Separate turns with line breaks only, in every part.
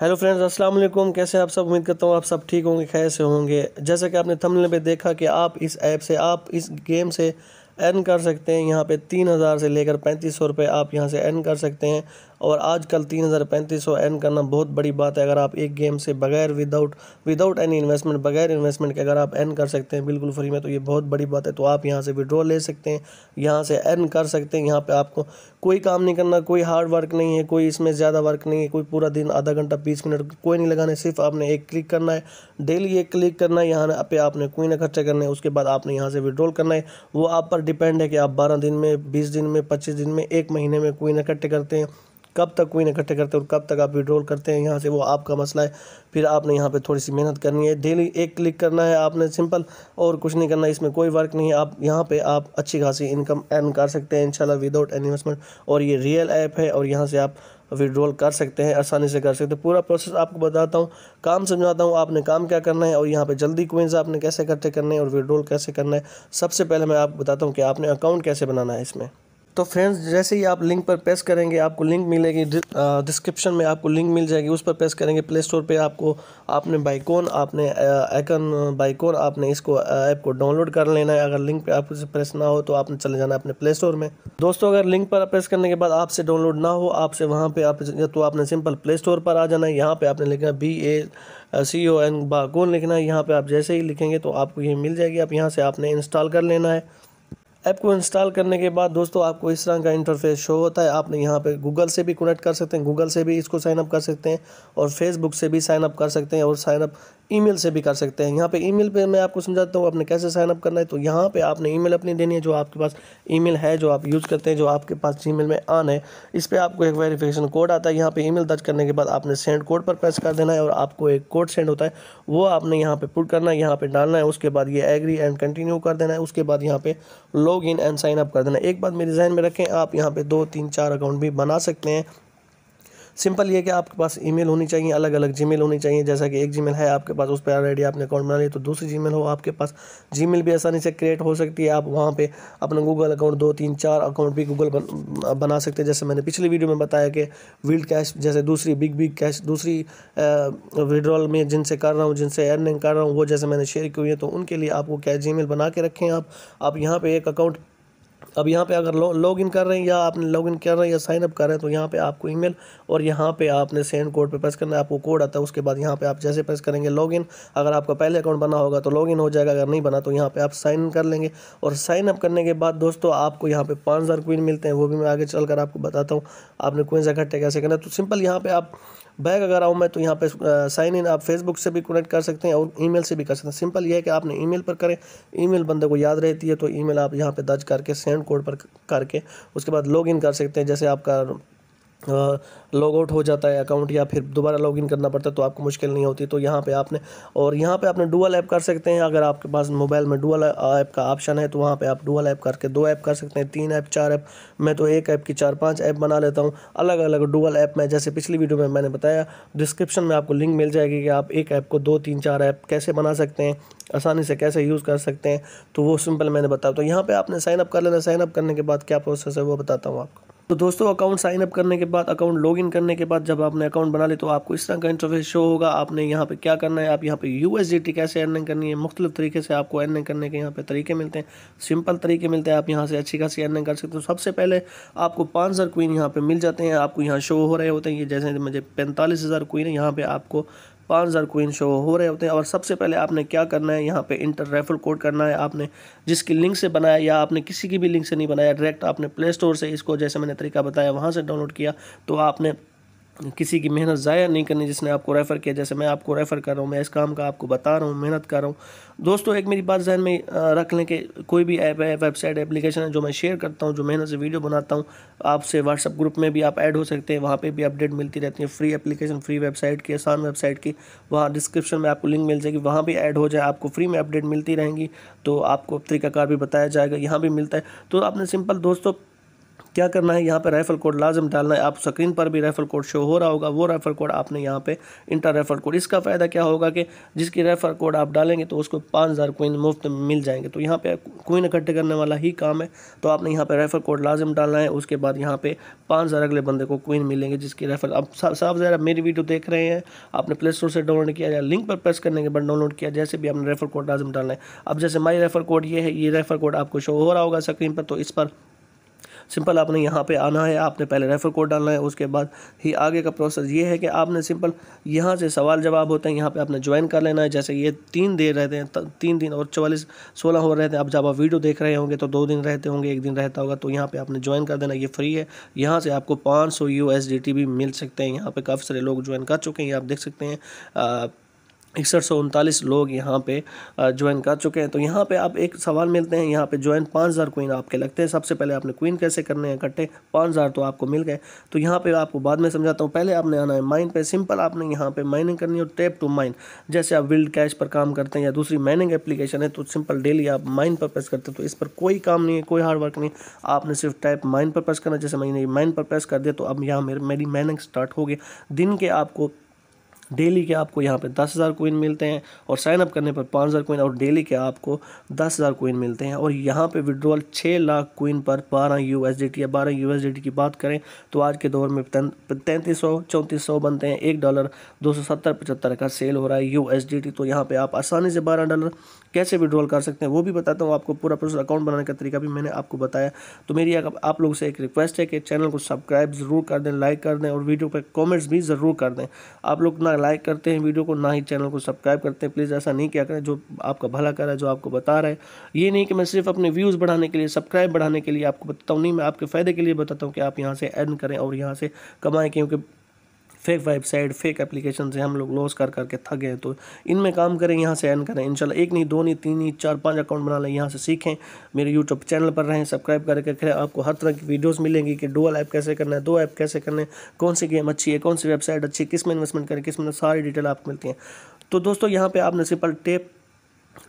hello friends अस्सलाम वालेकुम कैसे आप सब उम्मीद करता हूँ आप सब ठीक होंगे खैर से होंगे जैसा कि आपने थंबनेल पे देखा कि आप इस ऐप से आप इस गेम से अर्न कर सकते हैं यहाँ पे तीन हज़ार से लेकर पैंतीस सौ रुपये आप यहाँ से अर्न कर सकते हैं और आजकल तीन हज़ार पैंतीस सौ एन करना बहुत बड़ी बात है अगर आप एक गेम से बगैर विदाउट विदाउट एनी इन्वेस्टमेंट बगैर इन्वेस्टमेंट के अगर आप एन कर सकते हैं बिल्कुल फ्री में तो ये बहुत बड़ी बात है तो आप यहाँ से विड्रॉ ले सकते हैं यहाँ से एन कर सकते हैं यहाँ पर आपको कोई काम नहीं करना कोई हार्ड वर्क नहीं है कोई इसमें ज़्यादा वर्क नहीं है कोई पूरा दिन आधा घंटा बीस मिनट कोई नहीं लगाना सिर्फ आपने एक क्लिक करना है डेली एक क्लिक करना है यहाँ पे आपने कोई ना खर्चा करना है उसके बाद आपने यहाँ से विड्रॉल करना है वो आप पर डिपेंड है कि आप बारह दिन में बीस दिन में पच्चीस दिन में एक महीने में कोई ना इकट्ठे करते हैं कब तक कोई इकट्ठे करते हैं और कब तक आप विड्रॉल करते हैं यहाँ से वो आपका मसला है फिर आपने यहाँ पे थोड़ी सी मेहनत करनी है डेली एक क्लिक करना है आपने सिंपल और कुछ नहीं करना इसमें कोई वर्क नहीं है आप यहाँ पे आप अच्छी खासी इनकम अर्न कर सकते हैं इंशाल्लाह विदाउट इन्वेस्टमेंट और ये रियल ऐप है और यहाँ से आप विड्रॉल कर सकते हैं आसानी से कर सकते हैं पूरा प्रोसेस आपको बताता हूँ काम समझाता हूँ आपने काम क्या करना है और यहाँ पे जल्दी क्विंस आपने कैसे इकट्ठे करने हैं और विड्रॉल कैसे करना है सबसे पहले मैं आपको बताता हूँ कि आपने अकाउंट कैसे बनाना है इसमें तो फ्रेंड्स जैसे ही आप लिंक पर प्रेस करेंगे आपको लिंक मिलेगी डिस्क्रिप्शन में आपको लिंक मिल जाएगी उस पर प्रेस करेंगे प्ले स्टोर पर आपको आपने बाइकॉन आपने आइकन बाइकॉन आपने इसको ऐप को डाउनलोड कर लेना है अगर लिंक पर आपको प्रेस ना हो तो आपने चले जाना अपने प्ले स्टोर में दोस्तों अगर लिंक पर प्रेस करने के बाद आपसे डाउनलोड ना हो आपसे वहाँ पर आप तो आपने सिंपल प्ले स्टोर पर आ जाना है यहाँ पर आपने लिखना बी ए सी ओ एन बाकोन लिखना है यहाँ पर आप जैसे ही लिखेंगे तो आपको ये मिल जाएगी आप यहाँ से आपने इंस्टॉल कर लेना है ऐप को इंस्टॉल करने के बाद दोस्तों आपको इस तरह का इंटरफेस शो होता है आपने यहाँ पे गूगल से भी कनेक्ट कर सकते हैं गूगल से भी इसको साइनअप कर सकते हैं और फेसबुक से भी साइन अप कर सकते हैं और साइनअप ई ईमेल से भी कर सकते हैं यहाँ पे ईमेल पे मैं आपको समझाता हूँ आपने कैसे साइनअप करना है तो यहाँ पे आपने ईमेल अपनी देनी है जो आपके पास ईमेल है जो आप यूज़ करते हैं जो आपके पास जी में आन है इस पर आपको एक वेरिफिकेशन कोड आता है यहाँ पे ईमेल दर्ज करने के बाद आपने सेंड कोड पर प्रेस कर देना है और आपको एक कोड सेंड होता है वो आपने यहाँ पर पुट करना है यहाँ पर डालना है उसके बाद ये एग्री एंड कंटिन्यू कर देना है उसके बाद यहाँ पर लो log in and sign up कर देना एक बात मेरे जहन में रखें आप यहाँ पे दो तीन चार अकाउंट भी बना सकते हैं सिंपल ये कि आपके पास ईमेल होनी चाहिए अलग अलग जीमेल होनी चाहिए जैसा कि एक जीमेल है आपके पास उस पर ऑलरेडी आपने अकाउंट बना लिया तो दूसरी जीमेल हो आपके पास जीमेल भी आसानी से क्रिएट हो सकती है आप वहाँ पर अपना गूगल अकाउंट दो तीन चार अकाउंट भी गूगल बना सकते हैं जैसे मैंने पिछली वीडियो में बताया कि वील्ड कैश जैसे दूसरी बिग बिग कैश दूसरी विड्रॉल में जिनसे कर रहा हूँ जिनसे अर्निंग कर रहा हूँ वो जैसे मैंने शेयर की हुई है तो उनके लिए आपको कैश जी बना के रखें आप आप यहाँ पर एक अकाउंट अब यहाँ पे अगर लॉग इन कर रहे हैं या आपने लॉग इन कर रहे हैं या साइनअप कर रहे हैं तो यहाँ पे आपको ईमेल और यहाँ पे आपने सेंड कोड पे प्रेस करना है आपको कोड आता है उसके बाद यहाँ पे आप जैसे प्रेस करेंगे लॉग इन अगर आपका पहले अकाउंट बना होगा तो लॉग इन हो जाएगा अगर नहीं बना तो यहाँ पर आप साइन इन कर लेंगे और साइन अप करने के बाद दोस्तों आपको यहाँ पर पाँच हज़ार मिलते हैं वो भी मैं आगे चल आपको बताता हूँ आपने क्विंस इकट्ठे कैसे करना है तो सिंपल यहाँ पर आप बैक अगर आऊँ मैं तो यहाँ पे साइन इन आप फेसबुक से भी कनेक्ट कर सकते हैं और ईमेल से भी कर सकते हैं सिंपल यह है कि आपने ईमेल पर करें ईमेल बंदे को याद रहती है तो ईमेल आप यहाँ पे दर्ज करके सेंड कोड पर करके उसके बाद लॉग इन कर सकते हैं जैसे आपका लॉग आउट हो जाता है अकाउंट या फिर दोबारा लॉग इन करना पड़ता है तो आपको मुश्किल नहीं होती तो यहाँ पे आपने और यहाँ पे आपने डुअल ऐप कर सकते हैं अगर आपके पास मोबाइल में डुअल ऐप का ऑप्शन है तो वहाँ पे आप डुअल ऐप करके दो ऐप कर सकते हैं तीन ऐप चार ऐप मैं तो एक ऐप की चार पाँच ऐप बना लेता हूँ अलग अलग डुअल ऐप में जैसे पिछली वीडियो में मैंने बताया डिस्क्रिप्शन में आपको लिंक मिल जाएगी कि आप एक ऐप को दो तीन चार ऐप कैसे बना सकते हैं आसानी से कैसे यूज़ कर सकते हैं तो वो सिंपल मैंने बताया तो यहाँ पर आपने साइनअप कर लेना साइनअप करने के बाद क्या प्रोसेस है वो बताता हूँ आपको तो दोस्तों अकाउंट साइन अप करने के बाद अकाउंट लॉग इन करने के बाद जब आपने अकाउंट बना ले तो आपको इस तरह का इंटरफेस शो होगा आपने यहाँ पे क्या करना है आप यहाँ पे यू कैसे अर्निंग करनी है मुख्तलिफ तरीके से आपको अर्निंग करने के यहाँ पे तरीके मिलते हैं सिंपल तरीके मिलते हैं आप यहाँ से अच्छी खासी अर्निंग कर सकते हो सबसे पहले आपको पाँच हज़ार क्वीन यहाँ पर मिल जाते हैं आपको यहाँ शो हो रहे होते हैं ये जैसे मुझे पैंतालीस हज़ार क्वीन यहाँ पर आपको पाँच हज़ार कोइन शो हो रहे होते हैं और सबसे पहले आपने क्या करना है यहाँ पे इंटर रेफर कोड करना है आपने जिसकी लिंक से बनाया या आपने किसी की भी लिंक से नहीं बनाया डायरेक्ट आपने प्ले स्टोर से इसको जैसे मैंने तरीका बताया वहाँ से डाउनलोड किया तो आपने किसी की मेहनत ज़ाया नहीं करनी जिसने आपको रेफ़र किया जैसे मैं आपको रेफ़र कर रहा हूँ मैं इस काम का आपको बता रहा हूँ मेहनत कर रहा हूँ दोस्तों एक मेरी बात जहन में रख लें कि कोई भी ऐप है वेबसाइट एप्लीकेशन है जो मैं शेयर करता हूँ जो मेहनत से वीडियो बनाता हूँ आपसे व्हाट्सअप ग्रुप में भी आप ऐड हो सकते हैं वहाँ पर भी अपडेट मिलती रहती है फ्री एप्लीकेशन फ्री वेबसाइट की आसान वेबसाइट की वहाँ डिस्क्रिप्शन में आपको लिंक मिल जाएगी वहाँ भी ऐड हो जाए आपको फ्री में अपडेट मिलती रहेंगी तो आपको तरीकाकार भी बताया जाएगा यहाँ भी मिलता है तो आपने सिंपल दोस्तों क्या करना है यहाँ पर रेफर कोड लाजम डालना है आप स्क्रीन पर भी रेफर कोड शो हो रहा होगा वो रेफर कोड आपने यहाँ पे इंटर रेफर कोड इसका फ़ायदा क्या होगा कि जिसकी रेफर कोड आप डालेंगे तो उसको पाँच हज़ार कोइन मुफ्त मिल जाएंगे तो यहाँ पे कोइन इकट्ठे करने वाला ही काम है तो आपने यहाँ पर रेफर कोड लाजम डालना है उसके बाद यहाँ पे पाँच हज़ार अगले बंदे को कोइन मिलेंगे जिसकी रेफर आप साफ ज़रा मेरी वीडियो देख रहे हैं आपने प्ले स्टोर से डाउनलोड किया या लिंक पर प्रेस करने के बाद डाउनलोड किया जैसे भी आपने रेफर कोड लाजम डालना है अब जैसे माई रेफर कोड ये है ये रेफर कोड आपको शो हो रहा होगा स्क्रीन पर तो इस पर सिंपल आपने यहाँ पे आना है आपने पहले रेफ़र कोड डालना है उसके बाद ही आगे का प्रोसेस ये है कि आपने सिंपल यहाँ से सवाल जवाब होते हैं यहाँ पे आपने ज्वाइन कर लेना है जैसे ये तीन देर रहते हैं तीन दिन और चवालीस सोलह हो रहते हैं आप जब आप वीडियो देख रहे होंगे तो दो दिन रहते होंगे एक दिन रहता होगा तो यहाँ पर आपने ज्वाइन कर देना ये फ्री है यहाँ से आपको पाँच सौ भी मिल सकते हैं यहाँ पर काफ़ी सारे लोग ज्वाइन कर चुके हैं आप देख सकते हैं इकसठ सौ उनतालीस लोग यहाँ पे ज्वाइन कर चुके हैं तो यहाँ पे आप एक सवाल मिलते हैं यहाँ पे ज्वाइन पाँच हज़ार क्वीन आपके लगते हैं सबसे पहले आपने क्वीन कैसे करने हैं इकट्ठे पाँच हज़ार तो आपको मिल गए तो यहाँ पे आपको बाद में समझाता हूँ पहले आपने आना है माइन पे सिंपल आपने यहाँ पे माइनिंग करनी है टेप टू माइन जैसे आप विल्ड कैश पर काम करते हैं या दूसरी माइनिंग एप्लीकेशन है तो सिंपल डेली आप माइन पर प्रेस करते हो तो इस पर कोई काम नहीं है कोई हार्ड वर्क नहीं आपने सिर्फ टैप माइन पर प्रेस करना जैसे मैंने माइन पर प्रेस कर दिया तो अब यहाँ मेरी माइनिंग स्टार्ट हो गई दिन के आपको डेली के आपको यहाँ पे दस हज़ार कोइन मिलते हैं और साइन अप करने पर पाँच हज़ार कोइन और डेली के आपको दस हज़ार कोइन मिलते हैं और यहाँ पे विड्रॉल छः लाख कोइन पर बारह यू या बारह यू की बात करें तो आज के दौर में तैंतीस सौ चौंतीस सौ बनते हैं एक डॉलर दो सौ सत्तर पचहत्तर का सेल हो रहा है यू तो यहाँ पर आप आसानी से बारह डॉलर कैसे विड्रॉल कर सकते हैं वो भी बताता हूँ आपको पूरा प्रोसेस अकाउंट बनाने का तरीका भी मैंने आपको बताया तो मेरी आप लोगों से एक रिक्वेस्ट है कि चैनल को सब्सक्राइब ज़रूर कर दें लाइक कर दें और वीडियो पर कॉमेंट्स भी ज़रूर कर दें आप लोग ना लाइक करते हैं वीडियो को ना ही चैनल को सब्सक्राइब करते हैं प्लीज़ ऐसा नहीं किया करें जो आपका भला कर रहा है जो आपको बता रहा है ये नहीं कि मैं सिर्फ अपने व्यूज़ बढ़ाने के लिए सब्सक्राइब बढ़ाने के लिए आपको बताता हूँ नहीं मैं आपके फ़ायदे के लिए बताता हूँ कि आप यहाँ से अर्न करें और यहाँ से कमाएँ क्योंकि फेक वेबसाइट फेक एप्लीकेशन से हम लोग लॉस कर करके थक गए तो इनमें काम करें यहाँ से अर्न करें इंशाल्लाह एक नहीं दो नहीं तीन नहीं चार पाँच अकाउंट बना लें यहाँ से सीखें मेरे यूट्यूब चैनल पर रहें सब्सक्राइब करके करें आपको हर तरह की वीडियोज़ मिलेंगी कि डोल ऐप कैसे करना है दो ऐप कैसे करना है कौन सी गेम अच्छी है कौन सी वेबसाइट अच्छी है किस में इन्वेस्टमेंट करें किस में सारी डिटेल आपको मिलती है तो दोस्तों यहाँ पर आपने सिंपल टेप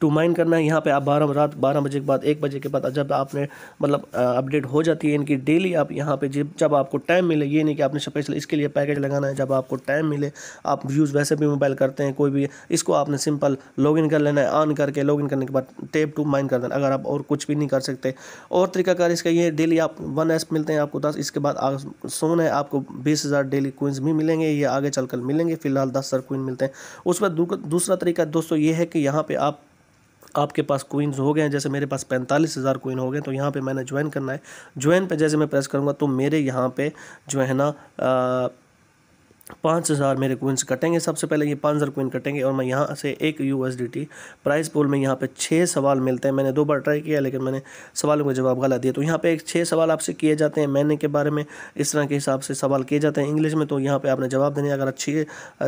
टू माइन करना है यहाँ पे आप बारह रात बारह बजे के बाद एक बजे के बाद जब आपने मतलब अपडेट हो जाती है इनकी डेली आप यहाँ पे जब जब आपको टाइम मिले ये नहीं कि आपने स्पेशल इसके लिए पैकेज लगाना है जब आपको टाइम मिले आप यूज़ वैसे भी मोबाइल करते हैं कोई भी इसको आपने सिंपल लॉग कर लेना है ऑन करके लॉगिन करने के बाद टेप टू माइन कर देना अगर आप और कुछ भी नहीं कर सकते और तरीकाकार इसका ये डेली आप वन एस मिलते हैं आपको दस इसके बाद सोन है आपको बीस हज़ार डेली कोइंस भी मिलेंगे ये आगे चल मिलेंगे फ़िलहाल दस हज़ार कोइन मिलते हैं उसके बाद दूसरा तरीका दोस्तों ये है कि यहाँ पर आप आपके पास कोइंस हो गए हैं जैसे मेरे पास पैंतालीस हज़ार कोइन हो गए तो यहाँ पे मैंने ज्वाइन करना है ज्वाइन पे जैसे मैं प्रेस करूँगा तो मेरे यहाँ पे जो है ना पाँच हज़ार मेरे कोइंस कटेंगे सबसे पहले ये पाँच हज़ार कोइन कटेंगे और मैं यहाँ से एक U S D T prize pool में यहाँ पे छः सवाल मिलते हैं मैंने दो बार ट्राई किया लेकिन मैंने सवालों का जवाब गलत दिया तो यहाँ पे एक छः सवाल आपसे किए जाते हैं मैंने के बारे में इस तरह के हिसाब से सवाल किए जाते हैं इंग्लिश में तो यहाँ पर आपने जवाब देने अगर अच्छी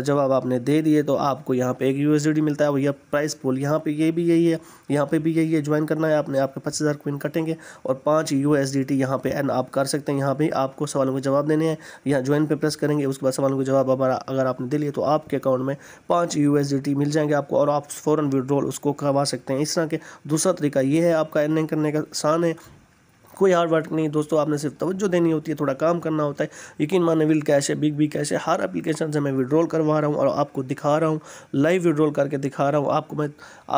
जवाब आपने दे दिए तो आपको यहाँ पर एक यू एस डी टी मिलता है और यह प्राइस पोल यहाँ पर ये भी यही है यहाँ पर भी यही है ज्वाइन करना है आपने आपके पच्चीस हज़ार कोइन कटेंगे और पाँच यू एस डी टी यहाँ पर एन आप कर सकते हैं यहाँ पर आपको सवालों के जवाब देने हैं यहाँ ज्वाइन पर प्रेस करेंगे उसके बाद सवालों के जवाब हमारा अगर आपने दे लिया तो आपके अकाउंट में पाँच यू मिल जाएंगे आपको और आप फ़ौरन विड्रॉल उसको करवा सकते हैं इस तरह के दूसरा तरीका ये है आपका अर्निंग करने का आसान है कोई हार्ड वर्क नहीं दोस्तों आपने सिर्फ तवज्जो देनी होती है थोड़ा काम करना होता है यकीन माने विल कैश है बिग बी कैश है हर एप्लीकेशन से मैं विड्रॉल करवा रहा हूँ और आपको दिखा रहा हूँ लाइव विड्रॉल करके दिखा रहा हूँ आपको मैं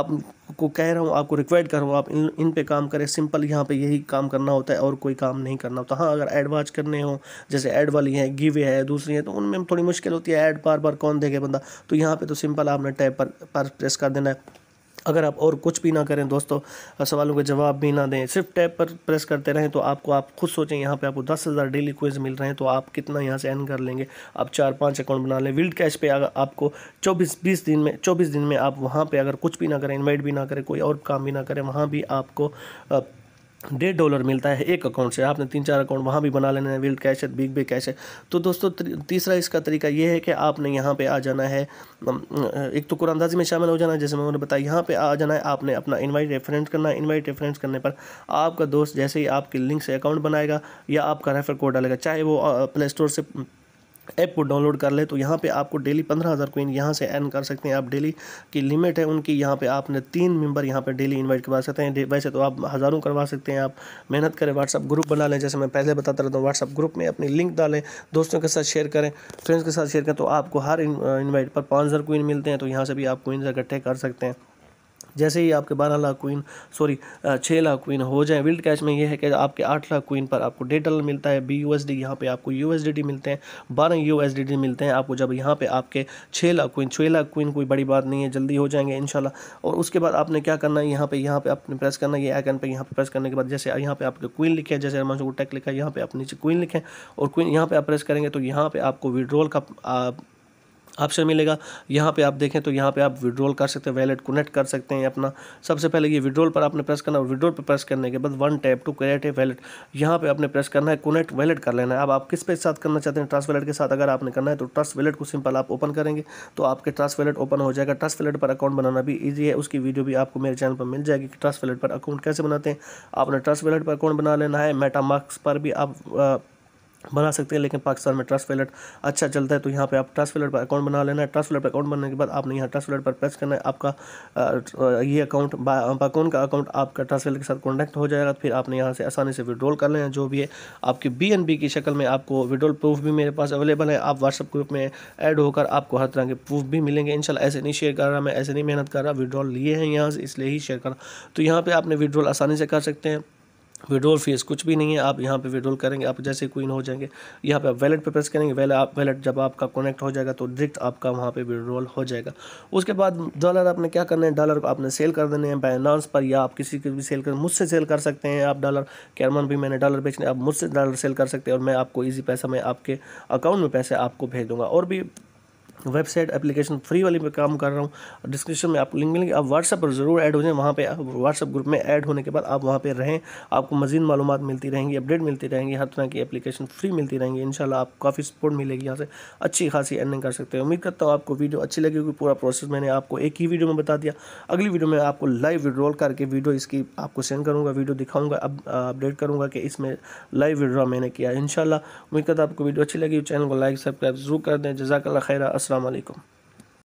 आपको कह रहा हूँ आपको रिक्वेस्ट कर रहा हूँ आप इन इन पे काम करें सिंपल यहाँ पे यही काम करना होता है और कोई काम नहीं करना होता तो हाँ अगर एड वाच करने हो जैसे एड वाली हैं गिवे है दूसरी है तो उनमें थोड़ी मुश्किल होती है ऐड बार बार कौन देखे बंदा तो यहाँ पर तो सिंपल आपने टैब पर, पर प्रेस कर देना है अगर आप और कुछ भी ना करें दोस्तों सवालों के जवाब भी ना दें सिर्फ टैब पर प्रेस करते रहें तो आपको आप खुद सोचें यहाँ पे आपको दस हज़ार डेली क्विज मिल रहे हैं तो आप कितना यहाँ से एन कर लेंगे आप चार पांच अकाउंट बना लें विल्ड कैश पे अगर आपको चौबीस बीस दिन में चौबीस दिन में आप वहाँ पर अगर कुछ भी ना करें इन्वाइट भी ना करें कोई और काम भी ना करें वहाँ भी आपको डेढ़ डॉलर मिलता है एक अकाउंट से आपने तीन चार अकाउंट वहाँ भी बना लेना है विल्ड कैश है बिग बे कैश है तो दोस्तों तीसरा इसका तरीका यह है कि आपने यहाँ पे आ जाना है एक तो कुरानदाजी में शामिल हो जाना है जैसे मैंने बताया यहाँ पे आ जाना है आपने अपना इनवाइट रेफरेंस करना है इन्वाइट रेफरेंस करने पर आपका दोस्त जैसे ही आपकी लिंक से अकाउंट बनाएगा या आपका रेफर कोड डालेगा चाहे वो प्ले स्टोर से ऐप को डाउनलोड कर ले तो यहाँ पे आपको डेली पंद्रह हज़ार कोइन यहाँ से एन कर सकते हैं आप डेली की लिमिट है उनकी यहाँ पे आपने तीन मेंबर यहाँ पे डेली इनवाइट करवा सकते हैं वैसे तो आप हज़ारों करवा सकते हैं आप मेहनत करें व्हाट्सअप ग्रुप बना लें जैसे मैं पहले बताता रहता हूँ व्हाट्सअप ग्रुप में अपनी लिंक डालें दोस्तों के साथ शेयर करें फ्रेंड्स के साथ शेयर करें तो आपको हर इन्वाइट uh, पर पाँच हज़ार मिलते हैं तो यहाँ से भी आप कोइन इकट्ठे कर सकते हैं जैसे ही आपके बारह लाख क्वीन सॉरी छः लाख क्वीन हो जाए विल्ड कैश में यह है कि आपके आठ लाख क्वीन पर आपको डेढ़ डॉलर मिलता है बी यू एस डी यहाँ पर आपको यू एस डी डी मिलते हैं बारह यू एस डी डी मिलते हैं आपको जब यहाँ पर आपके छः लाख क्वीन छः लाख क्वीन कोई बड़ी बात नहीं है जल्दी हो जाएंगे इन और उसके बाद आपने क्या करना है यहाँ पर यहाँ पर आपने प्रेस करना है ये आइकन पर यहाँ पर प्रेस करने के बाद जैसे यहाँ पर आपके कोइन लिखे जैसे हम टेक लिखा है यहाँ पर आप नीचे क्वीन लिखें और कोइन यहाँ पर आप प्रेस करेंगे तो यहाँ पर आपको विड्रॉल का ऑप्शन मिलेगा यहाँ पे आप देखें तो यहाँ पे आप विड्रॉल कर सकते हैं वैलेट कनेक्ट कर सकते हैं अपना सबसे पहले ये विड्रॉल पर आपने प्रेस करना है विड्रॉल पर प्रेस करने के बाद one tap to create a wallet यहाँ पे आपने प्रेस करना है कनेक्ट वैलेट कर लेना है अब आप किस पे साथ करना चाहते हैं ट्रांस वैलेट के साथ अगर आपने करना है तो ट्रस्ट वैलेट को सिंपल आप ओपन करेंगे तो आपके ट्रस्ट वैलेट ओपन हो जाएगा ट्रस्ट वैलेट पर अकाउंट बनाना भी ईजी है उसकी वीडियो भी आपको मेरे चैनल पर मिल जाएगी कि ट्रस्ट वैलेट पर अकाउंट कैसे बनाते हैं आपने ट्रस्ट वैलेट पर अकाउंट बना लेना है मेटामार्क्स पर भी आप बना सकते हैं लेकिन पाकिस्तान में ट्रस्ट वैलेट अच्छा चलता है तो यहाँ पे आप ट्रस्ट वैलेट पर अकाउंट बना लेना है ट्रस्ट वैलेट पर अकाउंट बनने के बाद आपने यहाँ ट्रस्ट वैलेट पर प्रेस करना है आपका ये अकाउंट बाकोन का अकाउंट आपका ट्रस्ट वैलेट के साथ कॉन्टैक्ट हो जाएगा फिर आपने यहाँ से आसानी से विड्रॉल कर लेना जो भी है आपकी बी की शक्ल में आपको विड्रॉल प्रूफ भी मेरे पास अवेलेबल है आप व्हाट्सअप ग्रुप में एड होकर आपको हर तरह के प्रूफ भी मिलेंगे शाला ऐसे नहीं शेयर कर रहा मैं ऐसे नहीं मेहनत कर रहा विड्रॉल लिए हैं यहाँ से इसलिए ही शेयर कर तो यहाँ पर आपने विड्रॉल आसानी से कर सकते हैं विड्रोल फीस कुछ भी नहीं है आप यहाँ पे विड्रोल करेंगे आप जैसे क्वीन हो जाएंगे यहाँ पे आप वैलेट पे प्रेस करेंगे वैलेट आप वैलेट जब आपका कनेक्ट हो जाएगा तो डिरेक्ट आपका वहाँ पे विड्रोल हो जाएगा उसके बाद डॉलर आपने क्या करना है डॉलर को आपने सेल कर देने हैं बाइनांस पर या आप किसी के भी सेल कर मुझसे सेल कर सकते हैं आप डॉलर कैरमन भी मैंने डॉलर बेचने आप मुझसे डॉलर सेल कर सकते हैं और मैं आपको ईजी पैसा मैं आपके अकाउंट में पैसे आपको भेज दूँगा और भी वेबसाइट एप्लीकेशन फ्री वाली पे काम कर रहा हूँ डिस्क्रिप्शन में आपको लिंक मिलेंगे आप व्हाट्सएप पर ज़रूर ऐड हो जाएँ वहाँ पे आप व्हाट्सएप ग्रुप में ऐड होने के बाद आप वहाँ पे रहें आपको मजीद मालूम मिलती रहेंगी अपडेट मिलती रहेंगी हर तरह की एप्लीकेशन फ्री मिलती रहेंगी इन आप काफ़ी सपोर्ट मिलेगी यहाँ से अच्छी खासी अर्निंग कर सकते हैं उम्मीद करता हूँ आपको वीडियो अच्छी लगी क्योंकि पूरा प्रोसेस मैंने आपको एक ही वीडियो में बता दिया अगली वीडियो में आपको लाइव विड्रॉल करके वीडियो इसकी आपको सेंड करूँगा वीडियो दिखाऊँगा अब अपडेट करूँगा कि इसमें लाइव विड्रॉ मैंने किया इन उम्मीद करता आपको वीडियो अच्छी लगी चैनल को लाइक सब्सक्राइब जरूर कर दें जजाक खैर असल আসসালামু আলাইকুম